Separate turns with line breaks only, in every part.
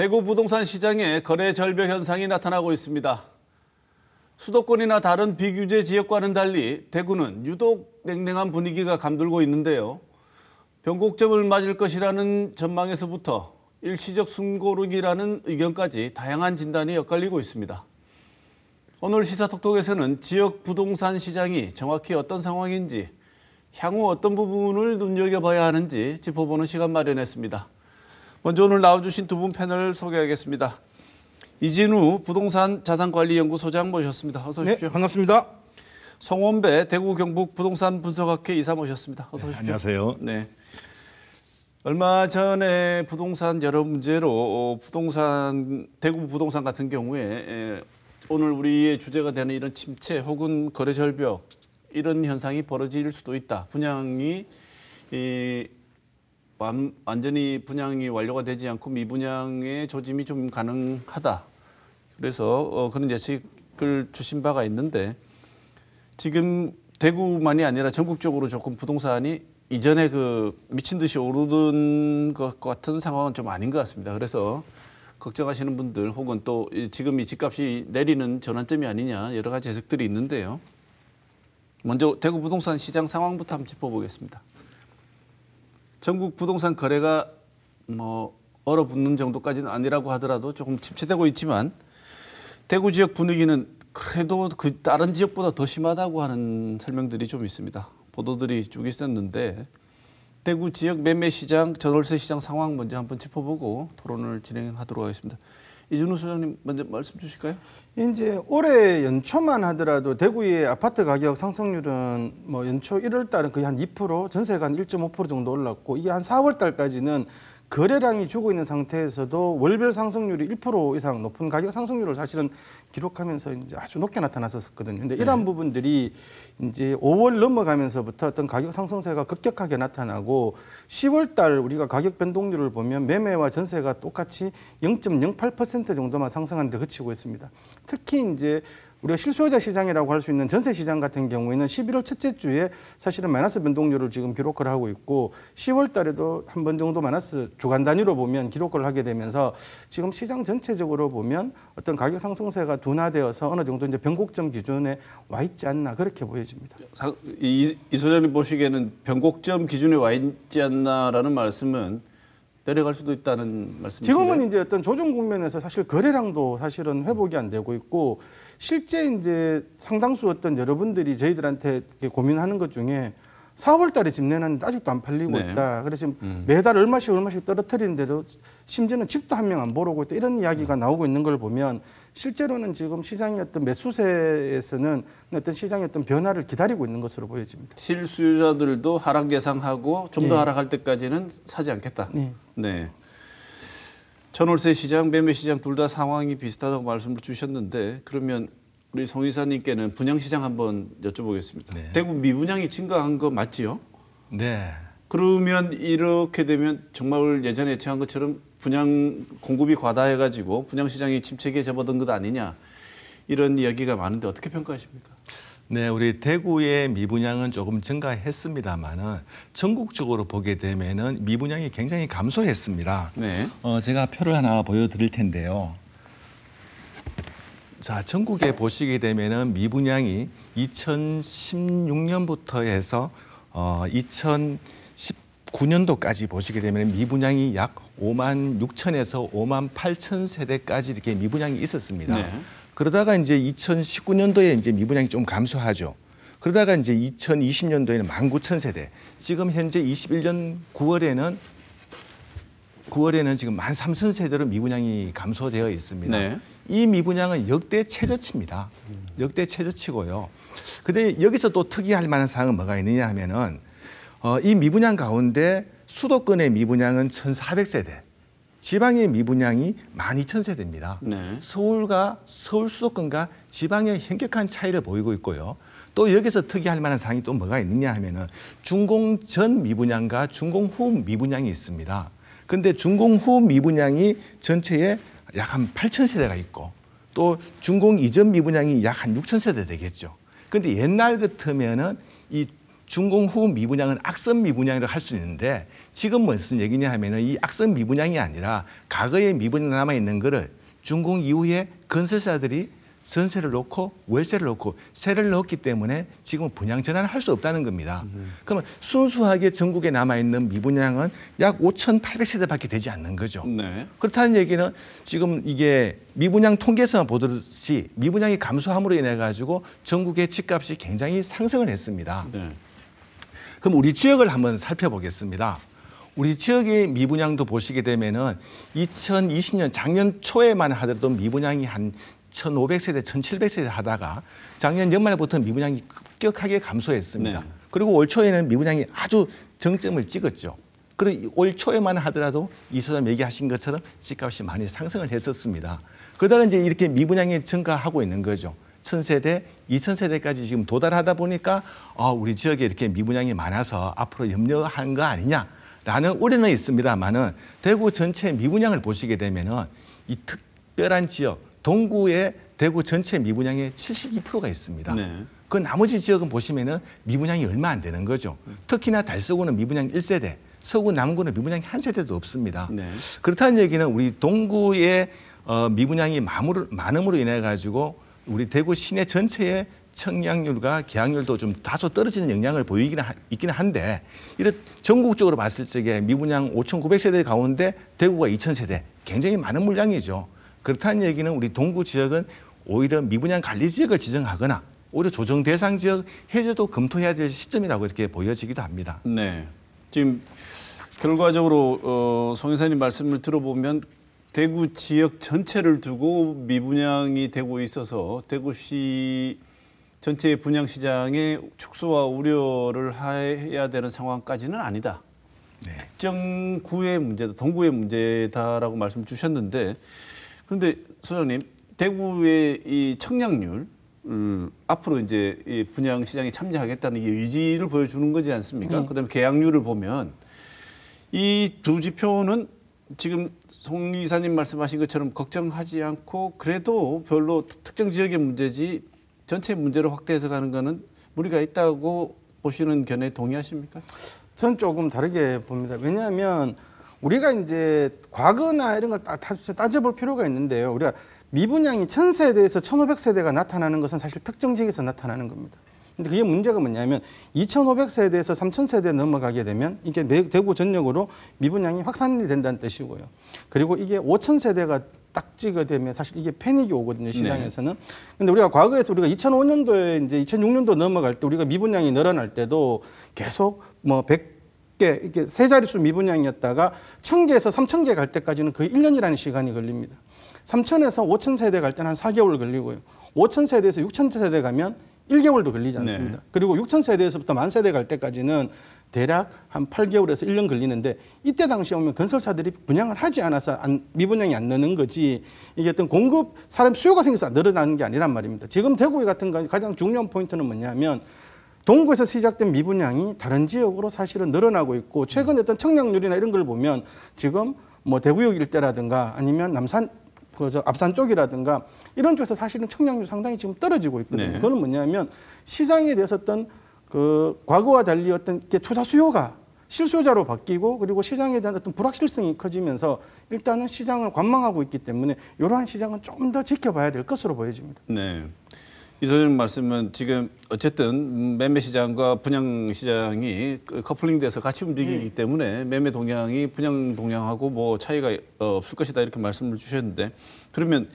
대구 부동산 시장에 거래 절벽 현상이 나타나고 있습니다. 수도권이나 다른 비규제 지역과는 달리 대구는 유독 냉랭한 분위기가 감돌고 있는데요. 변곡점을 맞을 것이라는 전망에서부터 일시적 숨고르기라는 의견까지 다양한 진단이 엇갈리고 있습니다. 오늘 시사톡톡에서는 지역 부동산 시장이 정확히 어떤 상황인지, 향후 어떤 부분을 눈여겨봐야 하는지 짚어보는 시간 마련했습니다. 먼저 오늘 나와주신 두 분 패널 소개하겠습니다. 이진우 부동산 자산관리연구소장 모셨습니다. 어서 오십시오. 네, 반갑습니다. 성원배 대구 경북 부동산 분석학회 이사 모셨습니다. 어서 오십시오. 네, 안녕하세요. 네. 얼마 전에 부동산 여러 문제로 부동산 대구 부동산 같은 경우에 오늘 우리의 주제가 되는 이런 침체 혹은 거래 절벽 이런 현상이 벌어질 수도 있다. 분양이 이 완, 완전히 분양이 완료가 되지 않고 미분양의 조짐이 좀 가능하다. 그래서 어, 그런 예측을 주신 바가 있는데 지금 대구만이 아니라 전국적으로 조금 부동산이 이전에 그 미친 듯이 오르던 것 같은 상황은 좀 아닌 것 같습니다. 그래서 걱정하시는 분들 혹은 또 지금 이 집값이 내리는 전환점이 아니냐 여러 가지 해석들이 있는데요. 먼저 대구 부동산 시장 상황부터 한번 짚어보겠습니다. 전국 부동산 거래가 뭐 얼어붙는 정도까지는 아니라고 하더라도 조금 침체되고 있지만 대구 지역 분위기는 그래도 그 다른 지역보다 더 심하다고 하는 설명들이 좀 있습니다. 보도들이 쭉 있었는데 대구 지역 매매 시장, 전월세 시장 상황
먼저 한번 짚어보고 토론을 진행하도록 하겠습니다. 이준우 소장님 먼저 말씀 주실까요? 이제 올해 연초만 하더라도 대구의 아파트 가격 상승률은 뭐 연초 1월 달은 거의 한 2%, 전세가 한 1.5% 정도 올랐고 이게 한 4월 달까지는 거래량이 주고 있는 상태에서도 월별 상승률이 1% 이상 높은 가격 상승률을 사실은 기록하면서 이제 아주 높게 나타났었거든요. 근데 이러한 네. 부분들이 이제 5월 넘어가면서부터 어떤 가격 상승세가 급격하게 나타나고 10월 달 우리가 가격 변동률을 보면 매매와 전세가 똑같이 0.08% 정도만 상승하는데 그치고 있습니다. 특히 이제 우리가 실소유자 시장이라고 할 수 있는 전세 시장 같은 경우에는 11월 첫째 주에 사실은 마이너스 변동률을 지금 기록을 하고 있고 10월 달에도 한 번 정도 마이너스 주간 단위로 보면 기록을 하게 되면서 지금 시장 전체적으로 보면 어떤 가격 상승세가 둔화되어서 어느 정도 이제 변곡점 기준에 와 있지 않나 그렇게 보여집니다.
이, 이 소장님 보시기에는 변곡점 기준에 와 있지 않나라는 말씀은 내려갈 수도 있다는 말씀이시죠? 지금은
이제 어떤 조정 국면에서 사실 거래량도 사실은 회복이 안 되고 있고 실제 이제 상당수 어떤 여러분들이 저희들한테 고민하는 것 중에 4월 달에 집 내놨는데 아직도 안 팔리고 네. 있다. 그래서 지금 음. 매달 얼마씩 얼마씩 떨어뜨리는 대로 심지어는 집도 한 명 안 보러고 있다. 이런 이야기가 음. 나오고 있는 걸 보면 실제로는 지금 시장의 어떤 매수세에서는 어떤 시장의 어떤 변화를 기다리고 있는 것으로 보여집니다.
실수요자들도 하락 예상하고 좀더 네. 하락할 때까지는 사지 않겠다. 네. 네. 전월세 시장, 매매 시장 둘 다 상황이 비슷하다고 말씀을 주셨는데 그러면 우리 송 이사님께는 분양 시장 한번 여쭤보겠습니다. 네. 대구 미분양이 증가한 거 맞지요? 네. 그러면 이렇게 되면 정말 예전에 예측한 것처럼 분양 공급이 과다해가지고 분양 시장이 침체기에 접어든 것 아니냐 이런 이야기가 많은데 어떻게 평가하십니까?
네, 우리 대구의 미분양은 조금 증가했습니다만은 전국적으로 보게 되면은 미분양이 굉장히 감소했습니다. 네. 어, 제가 표를 하나 보여드릴 텐데요. 자, 전국에 보시게 되면은 미분양이 2016년부터 해서 어, 2019년도까지 보시게 되면 미분양이 약 5만 6천에서 5만 8천 세대까지 이렇게 미분양이 있었습니다. 네. 그러다가 이제 2019년도에 이제 미분양이 좀 감소하죠. 그러다가 이제 2020년도에는 19,000세대. 지금 현재 21년 9월에는 9월에는 지금 13,000세대로 미분양이 감소되어 있습니다. 네. 이 미분양은 역대 최저치입니다. 역대 최저치고요. 근데 여기서 또 특이할 만한 사항은 뭐가 있느냐 하면은 어, 이 미분양 가운데 수도권의 미분양은 1,400세대. 지방의 미분양이 12,000세대입니다. 네. 서울과 서울 수도권과 지방의 현격한 차이를 보이고 있고요. 또 여기서 특이할 만한 사항이 또 뭐가 있느냐 하면은 중공 전 미분양과 중공 후 미분양이 있습니다. 근데 중공 후 미분양이 전체에 약 한 8,000세대가 있고 또 중공 이전 미분양이 약 한 6,000세대 되겠죠. 근데 옛날 같으면은 이 중공 후 미분양은 악성 미분양이라고 할 수 있는데 지금 무슨 얘기냐 하면은 이 악성 미분양이 아니라 과거에 미분양 남아 있는 거를 중공 이후에 건설사들이 전세를 놓고 월세를 놓고 세를 넣었기 때문에 지금 분양 전환을 할 수 없다는 겁니다. 음. 그러면 순수하게 전국에 남아있는 미분양은 약 5,800세대밖에 되지 않는 거죠. 네. 그렇다는 얘기는 지금 이게 미분양 통계에서만 보듯이 미분양이 감소함으로 인해 가지고 전국의 집값이 굉장히 상승을 했습니다. 네. 그럼 우리 지역을 한번 살펴보겠습니다. 우리 지역의 미분양도 보시게 되면은 2020년 작년 초에만 하더라도 미분양이 한 1,500세대, 1,700세대 하다가 작년 연말부터 미분양이 급격하게 감소했습니다. 네. 그리고 올 초에는 미분양이 아주 정점을 찍었죠. 그리고 올 초에만 하더라도 이 소장 얘기하신 것처럼 집값이 많이 상승을 했었습니다. 그러다가 이제 이렇게 미분양이 증가하고 있는 거죠. 1000세대, 2000세대까지 지금 도달하다 보니까 어, 우리 지역에 이렇게 미분양이 많아서 앞으로 염려한 거 아니냐라는 우려는 있습니다만은 대구 전체 미분양을 보시게 되면은 이 특별한 지역 동구의 대구 전체 미분양의 72%가 있습니다. 네. 그 나머지 지역은 보시면은 미분양이 얼마 안 되는 거죠. 음. 특히나 달서구는 미분양 1세대, 서구 남구는 미분양이 한 세대도 없습니다. 네. 그렇다는 얘기는 우리 동구의 어, 미분양이 많음으로 인해 가지고 우리 대구 시내 전체의 청약률과 계약률도 좀 다소 떨어지는 영향을 보이기는 하, 있긴 한데 이런 전국적으로 봤을 적에 미분양 5,900세대 가운데 대구가 2,000세대 굉장히 많은 물량이죠. 그렇다는 얘기는 우리 동구 지역은 오히려 미분양 관리 지역을 지정하거나 오히려 조정 대상 지역 해제도 검토해야 될 시점이라고 이렇게 보여지기도 합니다.
네. 지금 결과적으로 어, 송 이사님 말씀을 들어보면 대구 지역 전체를 두고 미분양이 되고 있어서 대구시 전체 분양 시장의 축소와 우려를 해야 되는 상황까지는 아니다. 네. 특정 구의 문제다, 동구의 문제다라고 말씀 주셨는데 그런데 소장님 대구의 이 청량률 음, 앞으로 이제 이 분양 시장에 참여하겠다는 게 의지를 보여주는 거지 않습니까? 네. 그다음에 계약률을 보면 이 두 지표는 지금 송 이사님 말씀하신 것처럼 걱정하지 않고 그래도 별로
특정 지역의 문제지 전체 문제를 확대해서 가는 거는 무리가 있다고 보시는 견해 에 동의하십니까? 전 조금 다르게 봅니다. 왜냐하면 우리가 이제 과거나 이런 걸 따져볼 필요가 있는데요. 우리가 미분양이 천세대에서 천오백 세대가 나타나는 것은 사실 특정 지역에서 나타나는 겁니다. 근데 그게 문제가 뭐냐면 2,500세대에서 3,000세대 넘어가게 되면 이게 대구 전역으로 미분양이 확산이 된다는 뜻이고요. 그리고 이게 5,000세대가 딱 찍어 되면 사실 이게 패닉이 오거든요 네. 시장에서는. 네. 근데 우리가 과거에서 우리가 2005년도에 이제 2006년도 넘어갈 때 우리가 미분양이 늘어날 때도 계속 뭐 100. 이렇게 세 자릿수 미분양이었다가 1000개에서 3000개 갈 때까지는 거의 1년이라는 시간이 걸립니다. 3000에서 5000세대 갈 때는 한 4개월 걸리고요. 5000세대에서 6000세대 가면 1개월도 걸리지 네. 않습니다. 네. 그리고 6천 세대에서부터 만 세대 갈 때까지는 대략 한 8개월에서 1년 걸리는데 이때 당시에 오면 건설사들이 분양을 하지 않아서 안, 미분양이 안 느는 거지 이게 어떤 공급 사람 수요가 생겨서 늘어나는 게 아니란 말입니다. 지금 대구에 같은 거 가장 중요한 포인트는 뭐냐면 동구에서 시작된 미분양이 다른 지역으로 사실은 늘어나고 있고 최근 에 어떤 청량률이나 이런 걸 보면 지금 뭐 대구역 일대라든가 아니면 남산 그저 앞산 쪽이라든가 이런 쪽에서 사실은 청약률 상당히 지금 떨어지고 있거든요. 네. 그거는 뭐냐면 시장에 대해서 어떤 그 과거와 달리 어떤 투자 수요가 실수요자로 바뀌고 그리고 시장에 대한 어떤 불확실성이 커지면서 일단은 시장을 관망하고 있기 때문에 이러한 시장은 좀 더 지켜봐야 될 것으로 보여집니다.
네. 이 소장 말씀은 지금 어쨌든 매매 시장과 분양 시장이 그 커플링돼서 같이 움직이기 네. 때문에 매매 동향이 분양 동향하고 뭐 차이가 어, 없을 것이다 이렇게 말씀을 주셨는데 그러면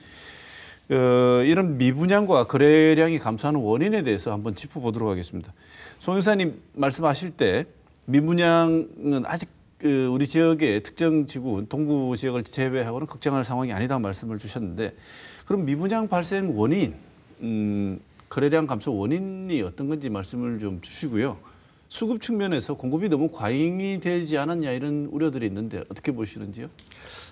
어, 이런 미분양과 거래량이 감소하는 원인에 대해서 한번 짚어보도록 하겠습니다. 송 여사님 말씀하실 때 미분양은 아직 그 우리 지역의 특정 지구 동구 지역을 제외하고는 걱정할 상황이 아니다 말씀을 주셨는데 그럼 미분양 발생 원인 음, 거래량 감소 원인이 어떤 건지 말씀을 좀 주시고요. 수급 측면에서 공급이 너무 과잉이 되지 않았냐 이런 우려들이 있는데 어떻게 보시는지요?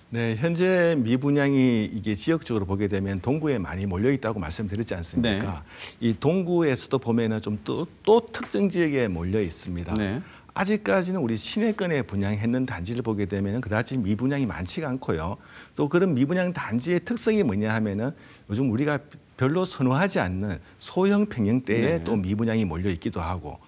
네, 현재 미분양이 이게 지역적으로 보게 되면 동구에 많이 몰려 있다고 말씀드렸지 않습니까? 네. 이 동구에서도 보면은 좀또또 또 특정 지역에 몰려 있습니다. 네. 아직까지는 우리 시내권에 분양했는 단지를 보게 되면 그다지 미분양이 많지가 않고요. 또 그런 미분양 단지의 특성이 뭐냐 하면은 요즘 우리가 별로 선호하지 않는 소형 평형대에 네. 또 미분양이 몰려 있기도 하고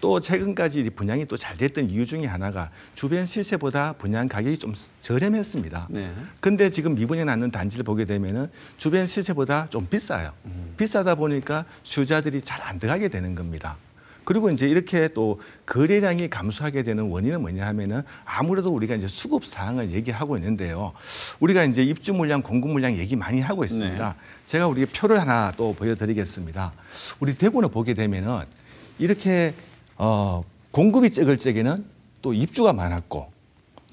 또 최근까지 분양이 또 잘 됐던 이유 중에 하나가 주변 실세보다 분양 가격이 좀 저렴했습니다. 네. 근데 지금 미분양 낳는 단지를 보게 되면은 주변 실세보다좀 비싸요. 음. 비싸다 보니까 수자들이잘 안 들어가게 되는 겁니다. 그리고 이제 이렇게 또 거래량이 감소하게 되는 원인은 뭐냐 하면은 아무래도 우리가 이제 수급 사항을 얘기하고 있는데요. 우리가 이제 입주 물량, 공급 물량 얘기 많이 하고 있습니다. 네. 제가 우리 표를 하나 또 보여드리겠습니다. 우리 대구는 보게 되면은 이렇게 어, 공급이 적을 적에는 또 입주가 많았고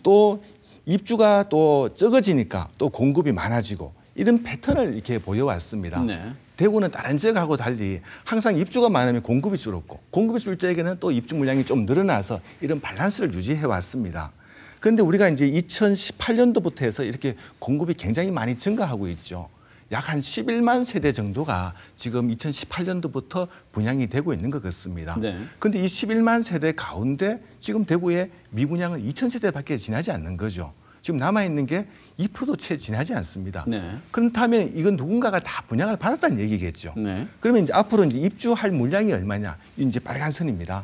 또 입주가 또 적어지니까 또 공급이 많아지고 이런 패턴을 이렇게 보여왔습니다. 네. 대구는 다른 지역하고 달리 항상 입주가 많으면 공급이 줄었고 공급이 줄 적에는 또 입주 물량이 좀 늘어나서 이런 밸런스를 유지해 왔습니다. 그런데 우리가 이제 2018년도부터 해서 이렇게 공급이 굉장히 많이 증가하고 있죠. 약 한 11만 세대 정도가 지금 2018년도부터 분양이 되고 있는 것 같습니다. 네. 그런데 이 11만 세대 가운데 지금 대구의 미분양은 2천 세대밖에 지나지 않는 거죠. 지금 남아 있는 게 2%도 채 지나지 않습니다. 네. 그렇다면 이건 누군가가 다 분양을 받았다는 얘기겠죠. 네. 그러면 이제 앞으로 이제 입주할 물량이 얼마냐? 이제 빨간 선입니다.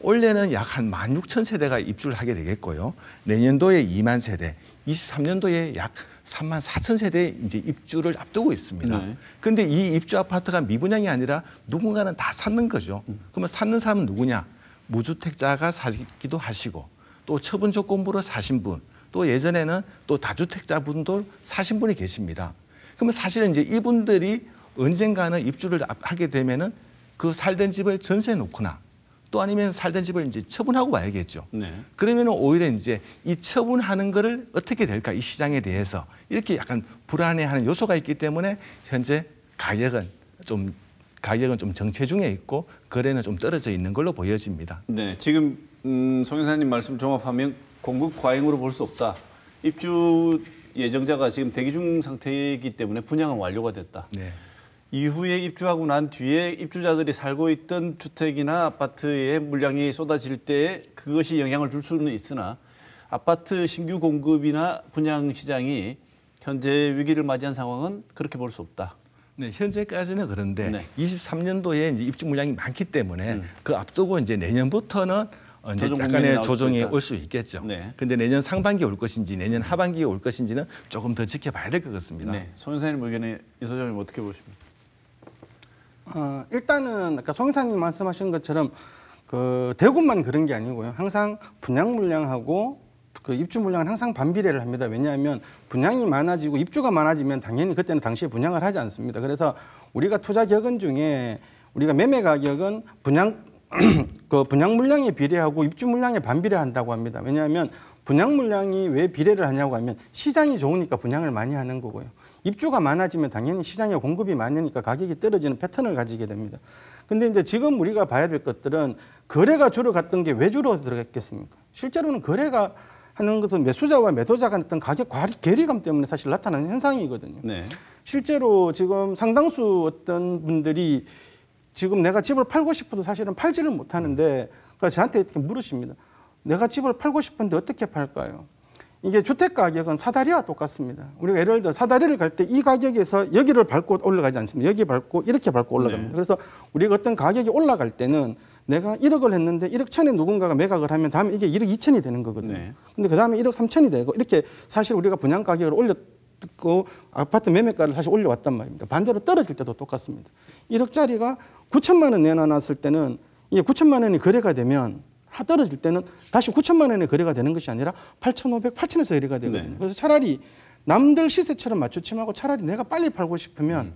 올해는 약 한 16,000세대가 입주를 하게 되겠고요. 내년도에 2만 세대, 23년도에 약 3만 4천 세대 이제 입주를 앞두고 있습니다. 그런데이 네. 입주 아파트가 미분양이 아니라 누군가는 다 샀는 거죠. 음. 그러면 샀는 사람은 누구냐? 무주택자가 사기도 하시고 또 처분 조건부로 사신 분, 또 예전에는 또 다주택자분도 사신 분이 계십니다. 그러면 사실은 이제 이분들이 언젠가는 입주를 하게 되면은 그 살던 집을 전세 놓거나 또 아니면 살던 집을 이제 처분하고 와야겠죠. 네. 그러면 은 오히려 이제 이 처분하는 거를 어떻게 될까 이 시장에 대해서 이렇게 약간 불안해하는 요소가 있기 때문에 현재 가격은 좀 가격은 좀 정체 중에 있고 거래는 좀 떨어져 있는 걸로 보여집니다.
네, 지금 음, 송 여사님 말씀 종합하면 공급 과잉으로 볼 수 없다. 입주 예정자가 지금 대기 중 상태이기 때문에 분양은 완료가 됐다. 네. 이후에 입주하고 난 뒤에 입주자들이 살고 있던 주택이나 아파트에 물량이 쏟아질 때 그것이 영향을 줄 수는 있으나 아파트 신규 공급이나 분양 시장이 현재 위기를 맞이한 상황은 그렇게 볼 수 없다.
네, 현재까지는 그런데 네. 23년도에 이제 입주 물량이 많기 때문에 음. 그 앞두고 이제 내년부터는 이제 약간의 조정이 올 수 있겠죠. 네. 근데 내년 상반기 올 것인지 내년 하반기에 올 것인지는 조금 더 지켜봐야 될 것 같습니다. 네. 손 선생님 의견에 이 소장님 어떻게 보십니까?
어, 일단은 아까 송 이사님 말씀하신 것처럼 그 대구만 그런 게 아니고요. 항상 분양 물량하고 그 입주 물량은 항상 반비례를 합니다. 왜냐하면 분양이 많아지고 입주가 많아지면 당연히 그때는 당시에 분양을 하지 않습니다. 그래서 우리가 투자 격은 중에 우리가 매매 가격은 분양 그 분양 물량에 비례하고 입주 물량에 반비례한다고 합니다. 왜냐하면 분양 물량이 왜 비례를 하냐고 하면 시장이 좋으니까 분양을 많이 하는 거고요. 입주가 많아지면 당연히 시장에 공급이 많으니까 가격이 떨어지는 패턴을 가지게 됩니다. 근데 이제 지금 우리가 봐야 될 것들은 거래가 줄어갔던 게 왜 줄어들었겠습니까? 실제로는 거래가 하는 것은 매수자와 매도자 간 어떤 가격 괴리, 괴리감 때문에 사실 나타나는 현상이거든요. 네. 실제로 지금 상당수 어떤 분들이 지금 내가 집을 팔고 싶어도 사실은 팔지를 못하는데 그러니까 저한테 이렇게 물으십니다. 내가 집을 팔고 싶은데 어떻게 팔까요? 이게 주택 가격은 사다리와 똑같습니다. 우리가 예를 들어 사다리를 갈 때 이 가격에서 여기를 밟고 올라가지 않습니다. 여기 밟고 이렇게 밟고 올라갑니다. 네. 그래서 우리가 어떤 가격이 올라갈 때는 내가 1억을 했는데 1억 천에 누군가가 매각을 하면 다음에 이게 1억 2천이 되는 거거든요. 네. 근데 그 다음에 1억 3천이 되고 이렇게 사실 우리가 분양 가격을 올렸 그 아파트 매매가를 다시 올려왔단 말입니다. 반대로 떨어질 때도 똑같습니다. 1억짜리가 9천만 원 내놔놨을 때는 이게 9천만 원이 거래가 되면 하 떨어질 때는 다시 9천만 원에 거래가 되는 것이 아니라 8,500, 8 0에서 거래가 되거든요. 네. 그래서 차라리 남들 시세처럼 맞추침하고 차라리 내가 빨리 팔고 싶으면 음.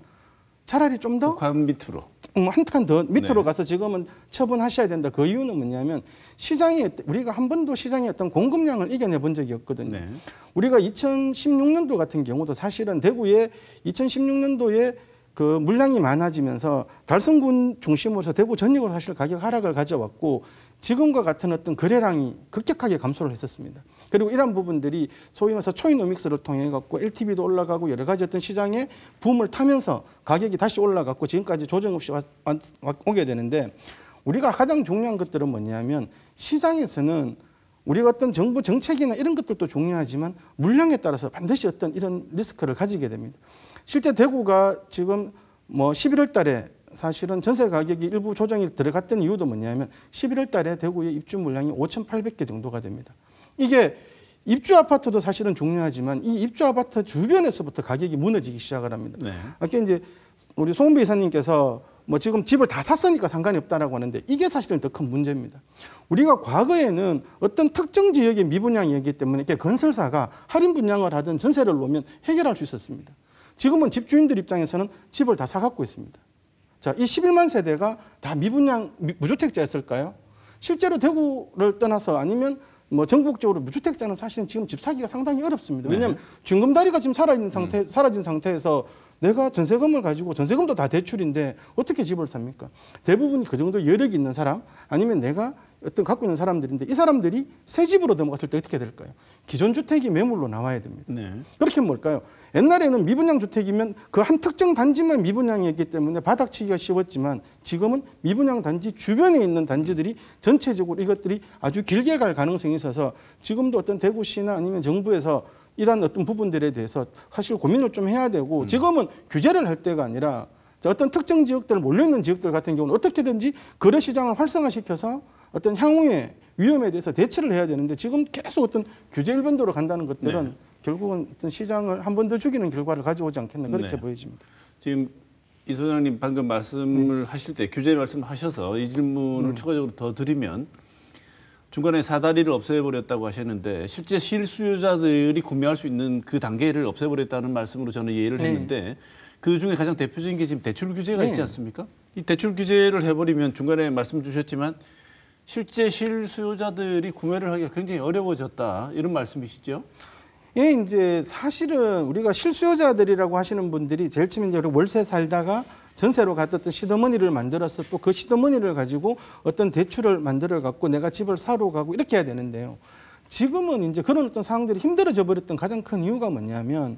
차라리 좀더 북한 밑으로 음, 한칸 더 밑으로 네. 가서 지금은 처분하셔야 된다. 그 이유는 뭐냐면 시장이 우리가 한 번도 시장의 어떤 공급량을 이겨내 본 적이 없거든요. 네. 우리가 2016년도 같은 경우도 사실은 대구에 2016년도에 그 물량이 많아지면서 달성군 중심으로서 대구 전역으로 사실 가격 하락을 가져왔고 지금과 같은 어떤 거래량이 급격하게 감소를 했었습니다. 그리고 이런 부분들이 소위 말해서 초이노믹스를 통해 갖고 LTV도 올라가고 여러 가지 어떤 시장의 붐을 타면서 가격이 다시 올라갔고 지금까지 조정 없이 왔, 왔, 오게 되는데 우리가 가장 중요한 것들은 뭐냐면 시장에서는 우리가 어떤 정부 정책이나 이런 것들도 중요하지만 물량에 따라서 반드시 어떤 이런 리스크를 가지게 됩니다. 실제 대구가 지금 뭐 11월 달에 사실은 전세 가격이 일부 조정이 들어갔던 이유도 뭐냐면 11월 달에 대구의 입주 물량이 5,800개 정도가 됩니다. 이게 입주 아파트도 사실은 중요하지만 이 입주 아파트 주변에서부터 가격이 무너지기 시작을 합니다. 네. 아까 이제 우리 송배 이사님께서 뭐 지금 집을 다 샀으니까 상관이 없다라고 하는데 이게 사실은 더 큰 문제입니다. 우리가 과거에는 어떤 특정 지역의 미분양이었기 때문에 이렇게 건설사가 할인 분양을 하든 전세를 놓으면 해결할 수 있었습니다. 지금은 집주인들 입장에서는 집을 다 사갖고 있습니다. 자, 이 11만 세대가 다 미분양 무주택자였을까요? 실제로 대구를 떠나서 아니면 뭐 전국적으로 무주택자는 사실은 지금 집 사기가 상당히 어렵습니다. 왜냐하면 네. 중금다리가 지금 살아있는 상태, 음. 사라진 상태에서 내가 전세금을 가지고 전세금도 다 대출인데 어떻게 집을 삽니까? 대부분 그 정도 여력이 있는 사람 아니면 내가 어떤 갖고 있는 사람들인데 이 사람들이 새 집으로 넘어갔을 때 어떻게 될까요? 기존 주택이 매물로 나와야 됩니다. 네. 그렇게 뭘까요? 옛날에는 미분양 주택이면 그 한 특정 단지만 미분양이었기 때문에 바닥치기가 쉬웠지만 지금은 미분양 단지 주변에 있는 단지들이 전체적으로 이것들이 아주 길게 갈 가능성이 있어서 지금도 어떤 대구시나 아니면 정부에서 이런 어떤 부분들에 대해서 사실 고민을 좀 해야 되고 음. 지금은 규제를 할 때가 아니라 어떤 특정 지역들 몰려있는 지역들 같은 경우는 어떻게든지 거래 시장을 활성화시켜서 어떤 향후에 위험에 대해서 대처를 해야 되는데 지금 계속 어떤 규제 일변도로 간다는 것들은 네. 결국은 어떤 시장을 한 번 더 죽이는 결과를 가져오지 않겠나 그렇게 네. 보여집니다. 지금
이 소장님 방금 말씀을 네. 하실 때 규제 말씀하셔서 이 질문을 음. 추가적으로 더 드리면 중간에 사다리를 없애버렸다고 하셨는데 실제 실수요자들이 구매할 수 있는 그 단계를 없애버렸다는 말씀으로 저는 이해를 네. 했는데 네. 그 중에 가장 대표적인 게 지금 대출 규제가 네. 있지 않습니까? 이 대출 규제를 해버리면 중간에 말씀 주셨지만 실제 실수요자들이 구매를 하기가 굉장히 어려워졌다 이런 말씀이시죠?
예, 이제 사실은 우리가 실수요자들이라고 하시는 분들이 제일 처음에 이제 월세 살다가 전세로 갔던 시드머니를 만들어서 또 그 시드머니를 가지고 어떤 대출을 만들어 갖고 내가 집을 사러 가고 이렇게 해야 되는데요. 지금은 이제 그런 어떤 상황들이 힘들어져 버렸던 가장 큰 이유가 뭐냐면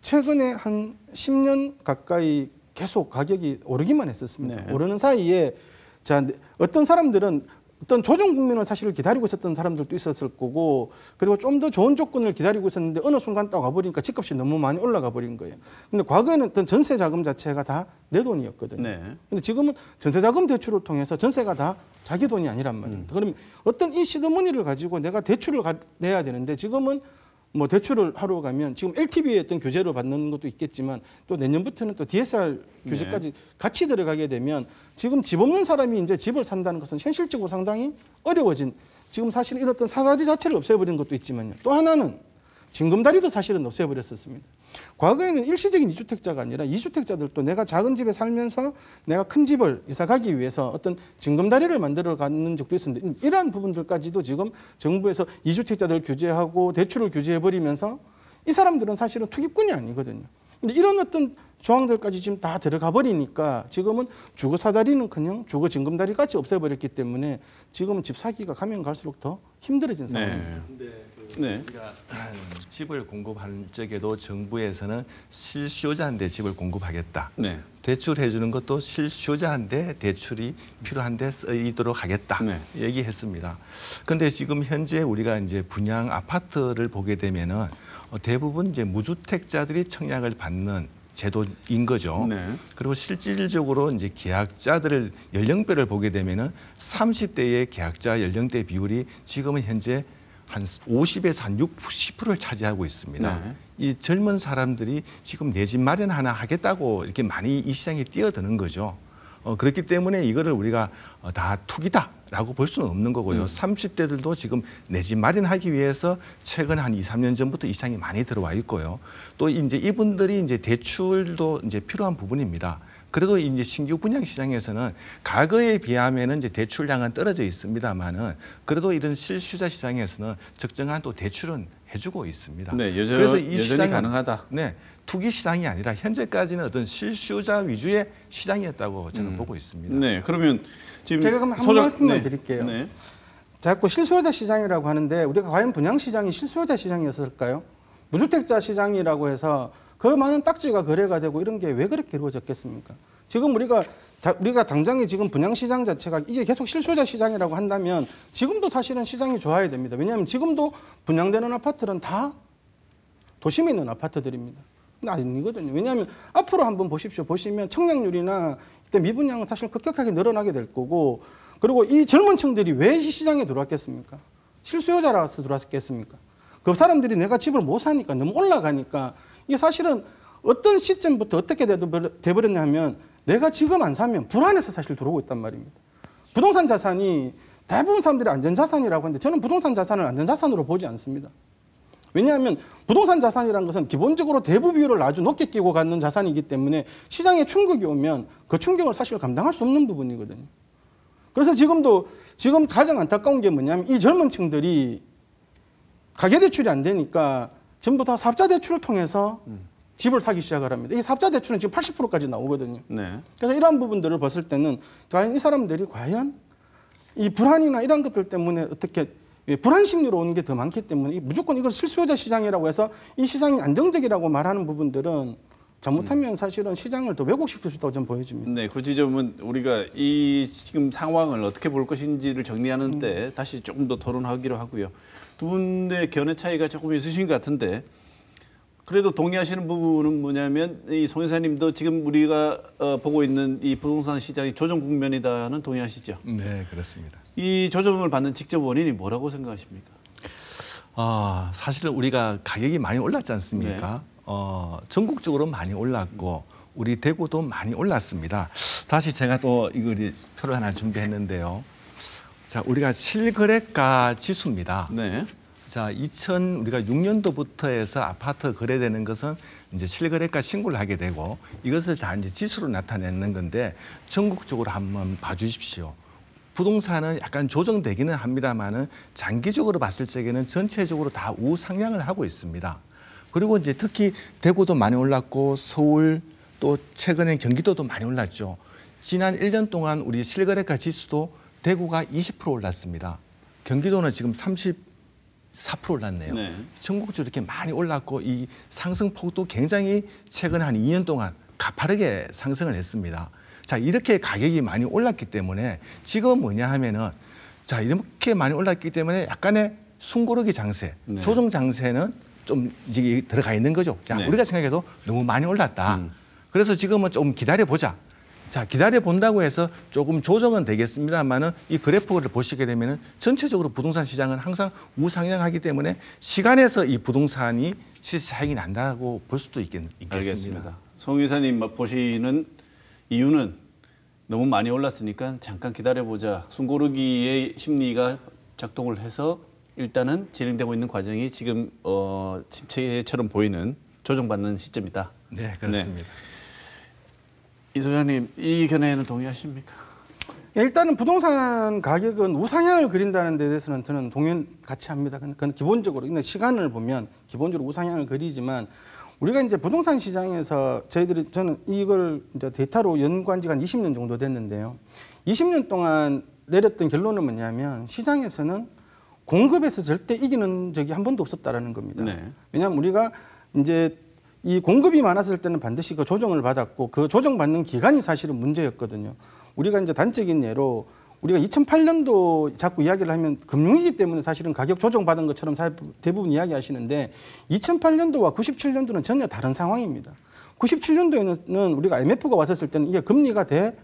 최근에 한 10년 가까이 계속 가격이 오르기만 했었습니다. 네. 오르는 사이에 자 어떤 사람들은 어떤 조정 국면을 사실 을 기다리고 있었던 사람들도 있었을 거고 그리고 좀 더 좋은 조건을 기다리고 있었는데 어느 순간 딱 와버리니까 집값이 너무 많이 올라가 버린 거예요. 근데 과거에는 어떤 전세 자금 자체가 다 내 돈이었거든요. 네. 근데 지금은 전세 자금 대출을 통해서 전세가 다 자기 돈이 아니란 말입니다. 음. 그럼 어떤 이 시드머니를 가지고 내가 대출을 가, 내야 되는데 지금은 뭐 대출을 하러 가면 지금 LTV에 어떤 교재로 받는 것도 있겠지만 또 내년부터는 또 DSR 교재까지 네. 같이 들어가게 되면 지금 집 없는 사람이 이제 집을 산다는 것은 현실적으로 상당히 어려워진 지금 사실 이런 어떤 사다리 자체를 없애버린 것도 있지만요. 또 하나는 징검다리도 사실은 없애버렸었습니다. 과거에는 일시적인 이주택자가 아니라 이주택자들도 내가 작은 집에 살면서 내가 큰 집을 이사 가기 위해서 어떤 징검다리를 만들어 가는 적도 있었는데 이러한 부분들까지도 지금 정부에서 이주택자들 규제하고 대출을 규제해 버리면서 이 사람들은 사실은 투기꾼이 아니거든요. 근데 이런 어떤 조항들까지 지금 다 들어가 버리니까 지금은 주거 사다리는커녕 주거 징검다리까지 없애버렸기 때문에 지금은 집 사기가 가면 갈수록 더 힘들어진 네. 상황입니다. 네.
네. 우리가 집을 공급한 적에도 정부에서는 실수요자한테 집을 공급하겠다. 네. 대출해 주는 것도 실수요자한테 대출이 필요한데 쓰이도록 하겠다. 네. 얘기했습니다. 근데 지금 현재 우리가 이제 분양 아파트를 보게 되면은 어, 대부분 이제 무주택자들이 청약을 받는 제도인 거죠. 네. 그리고 실질적으로 이제 계약자들을 연령대를 보게 되면은 30대의 계약자 연령대 비율이 지금은 현재 한 50에서 한 6, 10%를 차지하고 있습니다. 네. 이 젊은 사람들이 지금 내 집 마련 하나 하겠다고 이렇게 많이 이 시장에 뛰어드는 거죠. 어, 그렇기 때문에 이거를 우리가 어, 다 투기다라고 볼 수는 없는 거고요. 음. 30대들도 지금 내 집 마련하기 위해서 최근 한 2, 3년 전부터 이상이 많이 들어와 있고요. 또 이제 이분들이 이제 대출도 이제 필요한 부분입니다. 그래도 이제 신규 분양 시장에서는 과거에 비하면은 이제 대출량은 떨어져 있습니다만은 그래도 이런 실수자 시장에서는 적정한 또 대출은 해주고 있습니다. 네, 여전, 그래서 이 시장이 가능하다. 네, 투기 시장이 아니라 현재까지는 어떤 실수자 위주의 시장이었다고 저는 음. 보고 있습니다.
네, 그러면 지금 제가 그럼 한 말씀만 네.
드릴게요. 네. 자꾸 실수요자 시장이라고 하는데 우리가 과연 분양 시장이 실수요자 시장이었을까요? 무주택자 시장이라고 해서 그 많은 딱지가 거래가 되고 이런 게 왜 그렇게 이루어졌겠습니까? 지금 우리가 우리가 당장에 지금 분양시장 자체가 이게 계속 실소자 시장이라고 한다면 지금도 사실은 시장이 좋아야 됩니다. 왜냐하면 지금도 분양되는 아파트는 다 도심에 있는 아파트들입니다. 근데 아니거든요. 왜냐하면 앞으로 한번 보십시오. 보시면 청약률이나 일단 미분양은 사실 급격하게 늘어나게 될 거고 그리고 이 젊은 층들이 왜 시장에 들어왔겠습니까? 실수요자라서 들어왔겠습니까? 그 사람들이 내가 집을 못 사니까 너무 올라가니까 이게 사실은 어떤 시점부터 어떻게 돼버렸냐면 내가 지금 안 사면 불안해서 사실 들어오고 있단 말입니다. 부동산 자산이 대부분 사람들이 안전자산이라고 하는데 저는 부동산 자산을 안전자산으로 보지 않습니다. 왜냐하면 부동산 자산이라는 것은 기본적으로 대부 비율을 아주 높게 끼고 갖는 자산이기 때문에 시장에 충격이 오면 그 충격을 사실 감당할 수 없는 부분이거든요. 그래서 지금도 지금 가장 안타까운 게 뭐냐면 이 젊은 층들이 가계대출이 안 되니까 전부 다사업자 대출을 통해서 음. 집을 사기 시작을 합니다. 이 삽자 대출은 지금 80%까지 나오거든요. 네. 그래서 이러 부분들을 봤을 때는 과연 이 사람들이 과연 이 불안이나 이런 것들 때문에 어떻게 불안 심리로 오는 게 더 많기 때문에 무조건 이걸 실수요자 시장이라고 해서 이 시장이 안정적이라고 말하는 부분들은 잘못하면 음. 사실은 시장을 더 왜곡시킬 수 있다고 저 보여집니다.
네, 그 지점은 우리가 이 지금 상황을 어떻게 볼 것인지를 정리하는 음. 때 다시 조금 더 토론하기로 하고요. 두 분의 견해 차이가 조금 있으신 것 같은데 그래도 동의하시는 부분은 뭐냐면 이 송 회사님도 지금 우리가 어, 보고 있는 이 부동산 시장이 조정 국면이다는 동의하시죠?
네, 그렇습니다.
이 조정을 받는 직접 원인이 뭐라고 생각하십니까?
아, 사실 우리가 가격이 많이 올랐지 않습니까? 네. 어, 전국적으로 많이 올랐고 우리 대구도 많이 올랐습니다. 다시 제가 또 이거 표를 하나 준비했는데요. 자, 우리가 실거래가 지수입니다. 네. 자, 2000 우리가 6년도부터 해서 아파트 거래되는 것은 이제 실거래가 신고를 하게 되고 이것을 다 이제 지수로 나타내는 건데 전국적으로 한번 봐 주십시오. 부동산은 약간 조정되기는 합니다만은 장기적으로 봤을 적에는 전체적으로 다 우상향을 하고 있습니다. 그리고 이제 특히 대구도 많이 올랐고 서울 또 최근에 경기도도 많이 올랐죠. 지난 1년 동안 우리 실거래가 지수도 대구가 20% 올랐습니다. 경기도는 지금 34% 올랐네요. 네. 전국적으로 이렇게 많이 올랐고 이 상승폭도 굉장히 최근 한 2년 동안 가파르게 상승을 했습니다. 자 이렇게 가격이 많이 올랐기 때문에 지금 뭐냐 하면은 자 이렇게 많이 올랐기 때문에 약간의 숨고르기 장세, 네. 조정 장세는 좀 이제 들어가 있는 거죠. 자 네. 우리가 생각해도 너무 많이 올랐다. 음. 그래서 지금은 좀 기다려 보자. 자 기다려 본다고 해서 조금 조정은 되겠습니다만은 이 그래프를 보시게 되면은 전체적으로 부동산 시장은 항상 우상향하기 때문에 시간에서 이 부동산이 실제 차익이 난다고 볼 수도 있겠, 습니다 알겠습니다.
송 이사님 뭐 보시는 이유는 너무 많이 올랐으니까 잠깐 기다려보자. 숨고르기의 심리가 작동을 해서 일단은 진행되고 있는 과정이 지금 어, 침체처럼 보이는 조정받는 시점이다.
네, 그렇습니다.
네.
이 소장님 이 견해에는 동의하십니까?
예, 일단은 부동산 가격은 우상향을 그린다는 데 대해서는 저는 동연 같이 합니다. 그건 기본적으로 근데 시간을 보면 기본적으로 우상향을 그리지만 우리가 이제 부동산 시장에서 저희들이 저는 이걸 이제 데이터로 연구 지가 20년 정도 됐는데요. 20년 동안 내렸던 결론은 뭐냐면 시장에서는 공급에서 절대 이기는 적이 한 번도 없었다라는 겁니다. 네. 왜냐하면 우리가 이제 이 공급이 많았을 때는 반드시 그 조정을 받았고 그 조정받는 기간이 사실은 문제였거든요. 우리가 이제 단적인 예로 우리가 2008년도 자꾸 이야기를 하면 금융위기 때문에 사실은 가격 조정받은 것처럼 대부분 이야기하시는데 2008년도와 97년도는 전혀 다른 상황입니다. 97년도에는 우리가 IMF가 왔었을 때는 이게 금리가 대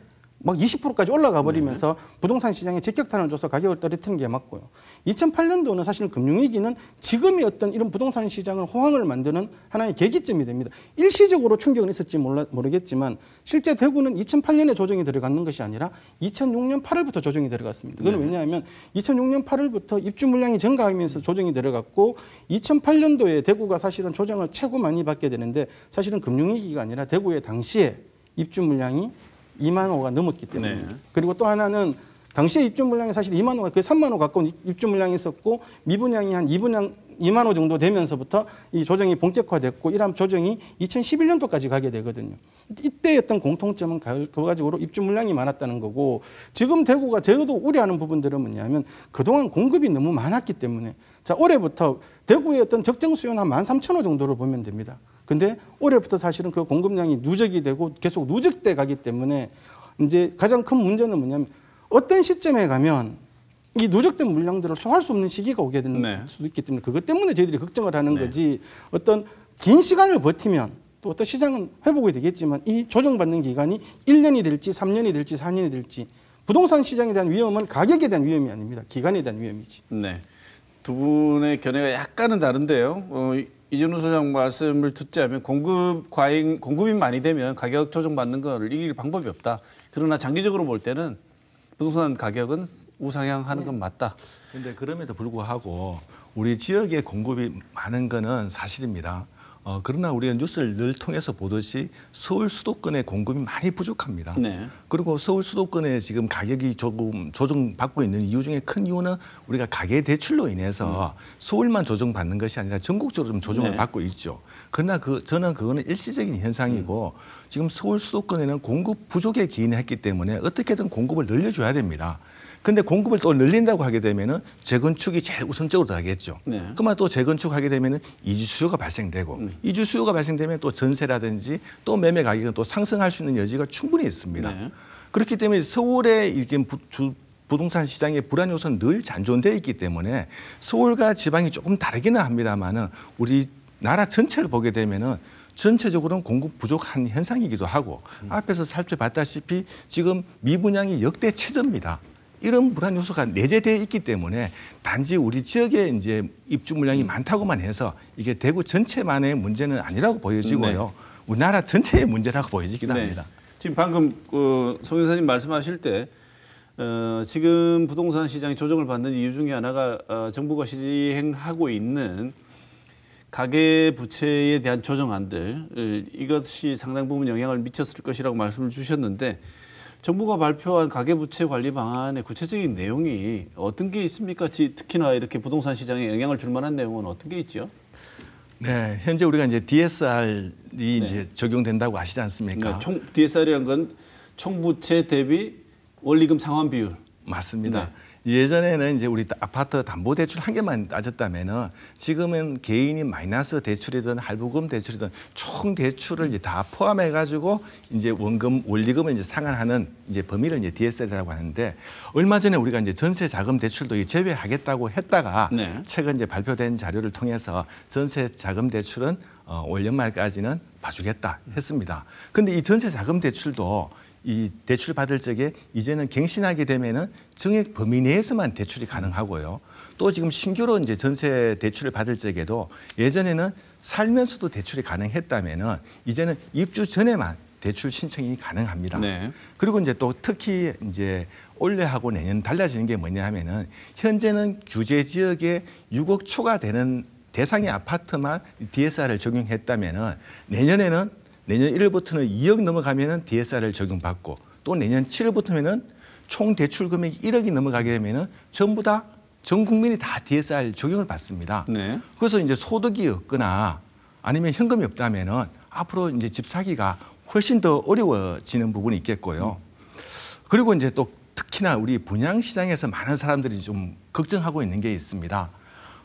막 20%까지 올라가 버리면서 네. 부동산 시장에 직격탄을 줘서 가격을 떨어뜨린 게 맞고요. 2008년도는 사실 금융위기는 지금의 어떤 이런 부동산 시장을 호황을 만드는 하나의 계기점이 됩니다. 일시적으로 충격은 있었지 몰라, 모르겠지만 실제 대구는 2008년에 조정이 들어갔는 것이 아니라 2006년 8월부터 조정이 들어갔습니다. 그건 네. 왜냐하면 2006년 8월부터 입주 물량이 증가하면서 조정이 들어갔고 2008년도에 대구가 사실은 조정을 최고 많이 받게 되는데 사실은 금융위기가 아니라 대구의 당시에 입주 물량이 2만 호가 넘었기 때문에 네. 그리고 또 하나는 당시에 입주 물량이 사실 2만 호가 그의 3만 호 가까운 입주 물량이 있었고 미분양이 한 2분양 2만 호 정도 되면서부터 이 조정이 본격화됐고 이러한 조정이 2011년도까지 가게 되거든요. 이때 어떤 공통점은 결과적으로 입주 물량이 많았다는 거고 지금 대구가 저도 우려하는 부분들은 뭐냐면 그동안 공급이 너무 많았기 때문에 자 올해부터 대구의 어떤 적정 수요는 한 13,000호 정도로 보면 됩니다. 근데 올해부터 사실은 그 공급량이 누적이 되고 계속 누적돼 가기 때문에 이제 가장 큰 문제는 뭐냐면 어떤 시점에 가면 이 누적된 물량들을 소화할 수 없는 시기가 오게 되는 네. 수도 있기 때문에 그것 때문에 저희들이 걱정을 하는 네. 거지 어떤 긴 시간을 버티면 또 어떤 시장은 회복이 되겠지만 이 조정받는 기간이 1년이 될지 3년이 될지 4년이 될지 부동산 시장에 대한 위험은 가격에 대한 위험이 아닙니다. 기간에 대한 위험이지.
네. 두 분의 견해가 약간은 다른데요. 어, 이준우 소장 말씀을 듣자면 공급 과잉 공급이 많이 되면 가격 조정받는 걸 이길 방법이 없다.
그러나 장기적으로 볼 때는 부동산 가격은 우상향하는 네. 건 맞다. 그런데 그럼에도 불구하고 우리 지역에 공급이 많은 거는 사실입니다. 어, 그러나 우리가 뉴스를 늘 통해서 보듯이 서울 수도권의 공급이 많이 부족합니다. 네. 그리고 서울 수도권에 지금 가격이 조금 조정받고 있는 이유 중에 큰 이유는 우리가 가계 대출로 인해서 음. 서울만 조정받는 것이 아니라 전국적으로 좀 조정을 네. 받고 있죠. 그러나 그 저는 그거는 일시적인 현상이고 음. 지금 서울 수도권에는 공급 부족에 기인했기 때문에 어떻게든 공급을 늘려줘야 됩니다. 근데 공급을 또 늘린다고 하게 되면은 재건축이 제일 우선적으로 하겠죠 네. 그만 또 재건축하게 되면은 이주 수요가 발생되고 음. 이주 수요가 발생되면 또 전세라든지 또 매매 가격은 또 상승할 수 있는 여지가 충분히 있습니다. 네. 그렇기 때문에 서울의 이게 주 부동산 시장의 불안 요소는 늘 잔존되어 있기 때문에 서울과 지방이 조금 다르기는 합니다만은 우리 나라 전체를 보게 되면은 전체적으로는 공급 부족한 현상이기도 하고 음. 앞에서 살펴봤다시피 지금 미분양이 역대 최저입니다. 이런 불안 요소가 내재되어 있기 때문에 단지 우리 지역에 이제 입주 물량이 음. 많다고만 해서 이게 대구 전체만의 문제는 아니라고 보여지고요. 네. 우리나라 전체의 문제라고 보여지기도 네. 합니다. 지금 방금
어, 송 여사님 말씀하실 때 어, 지금 부동산 시장이 조정을 받는 이유 중에 하나가 어, 정부가 시행하고 있는 가계 부채에 대한 조정안들 이것이 상당 부분 영향을 미쳤을 것이라고 말씀을 주셨는데 정부가 발표한 가계부채 관리 방안의 구체적인 내용이 어떤 게 있습니까? 특히나 이렇게 부동산 시장에 영향을 줄 만한 내용은 어떤 게 있죠?
네, 현재 우리가 이제 DSR이 네. 이제 적용된다고 아시지 않습니까? 네, 총 DSR이란 건 총부채 대비 원리금 상환 비율. 맞습니다. 네. 예전에는 이제 우리 아파트 담보 대출 한 개만 따졌다면은 지금은 개인이 마이너스 대출이든 할부금 대출이든 총 대출을 이제 다 포함해 가지고 이제 원금 원리금을 이제 상환하는 이제 범위를 이제 DSL이라고 하는데 얼마 전에 우리가 이제 전세 자금 대출도 제외하겠다고 했다가 네. 최근 이제 발표된 자료를 통해서 전세 자금 대출은 어, 올 연말까지는 봐주겠다 했습니다. 근데 이 전세 자금 대출도 이 대출 을 받을 적에 이제는 갱신하게 되면은 증액 범위 내에서만 대출이 가능하고요. 또 지금 신규로 이제 전세 대출을 받을 적에도 예전에는 살면서도 대출이 가능했다면은 이제는 입주 전에만 대출 신청이 가능합니다. 네. 그리고 이제 또 특히 이제 올해하고 내년 달라지는 게 뭐냐 하면은 현재는 규제 지역에 6억 초과되는 대상의 아파트만 DSR을 적용했다면은 내년에는 내년 1월부터는 2억 넘어가면은 DSR을 적용받고 또 내년 7월부터면은 총 대출 금액 1억이 넘어가게 되면은 전부 다 전 국민이 다 DSR 적용을 받습니다. 네. 그래서 이제 소득이 없거나 아니면 현금이 없다면은 앞으로 이제 집 사기가 훨씬 더 어려워지는 부분이 있겠고요. 음. 그리고 이제 또 특히나 우리 분양 시장에서 많은 사람들이 좀 걱정하고 있는 게 있습니다.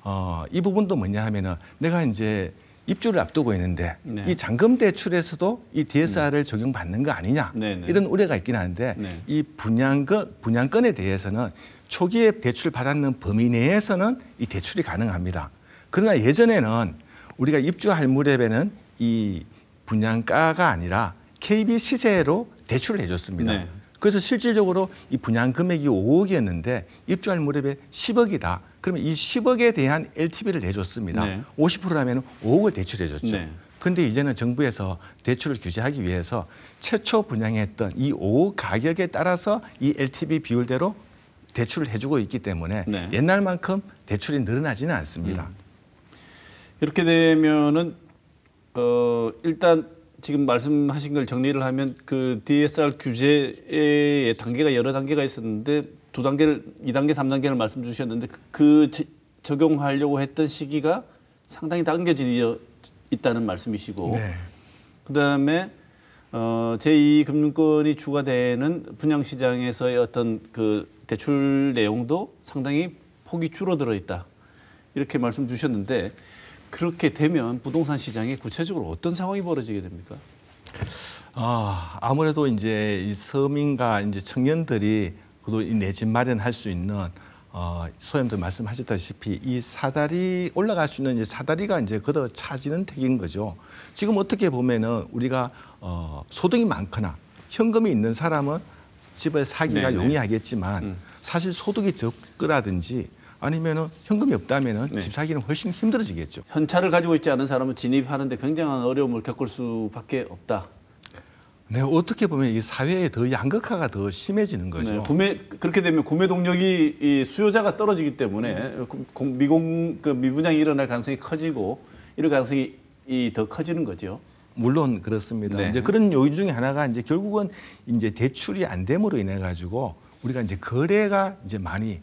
어, 이 부분도 뭐냐 하면은 내가 이제 입주를 앞두고 있는데 네. 이 잔금 대출에서도 이 DSR을 네. 적용받는 거 아니냐 네, 네, 이런 우려가 있긴 한데 네. 이 분양권 분양권에 대해서는 초기에 대출 받았는 범위 내에서는 이 대출이 가능합니다. 그러나 예전에는 우리가 입주할 무렵에는 이 분양가가 아니라 KB 시세로 대출을 해줬습니다. 네. 그래서 실질적으로 이 분양 금액이 5억이었는데 입주할 무렵에 10억이다. 그러면 이 10억에 대한 LTV를 내줬습니다. 네. 50%라면 5억을 대출해 줬죠. 네. 근데 이제는 정부에서 대출을 규제하기 위해서 최초 분양했던 이 5억 가격에 따라서 이 LTV 비율대로 대출을 해주고 있기 때문에 네. 옛날만큼 대출이 늘어나지는 않습니다. 음.
이렇게 되면은 어 일단 지금 말씀하신 걸 정리를 하면 그 DSR 규제의 단계가 여러 단계가 있었는데 두 단계를 이단계삼단계를 말씀 주셨는데 그, 그 적용하려고 했던 시기가 상당히 당겨져 있다는 말씀이시고 네. 그다음에 어, 제2금융권이 추가되는 분양시장에서의 어떤 그 대출 내용도 상당히 폭이 줄어들어 있다. 이렇게 말씀 주셨는데 그렇게 되면 부동산 시장에 구체적으로 어떤 상황이 벌어지게 됩니까?
아, 아무래도 이제 이 서민과 이제 청년들이 그리고 이내 집 마련할 수 있는 어, 소장도 말씀하셨다시피 이 사다리 올라갈 수 있는 이제 사다리가 이제 그어 차지는 택인 거죠. 지금 어떻게 보면은 우리가 어, 소득이 많거나 현금이 있는 사람은 집을 사기가 네네. 용이하겠지만 음. 사실 소득이 적거라든지 아니면은 현금이 없다면은 네. 집 사기는 훨씬 힘들어지겠죠. 현찰을
가지고 있지 않은 사람은 진입하는데 굉장한 어려움을 겪을 수밖에 없다.
네, 어떻게 보면 이 사회의 더 양극화가 더 심해지는 거죠. 네,
구매 그렇게 되면 구매 동력이 이 수요자가 떨어지기 때문에 공, 미공 그 미분양이 일어날 가능성이 커지고 이럴 가능성이 이, 더
커지는 거죠. 물론 그렇습니다. 네. 이제 그런 요인 중에 하나가 이제 결국은 이제 대출이 안 됨으로 인해 가지고 우리가 이제 거래가 이제 많이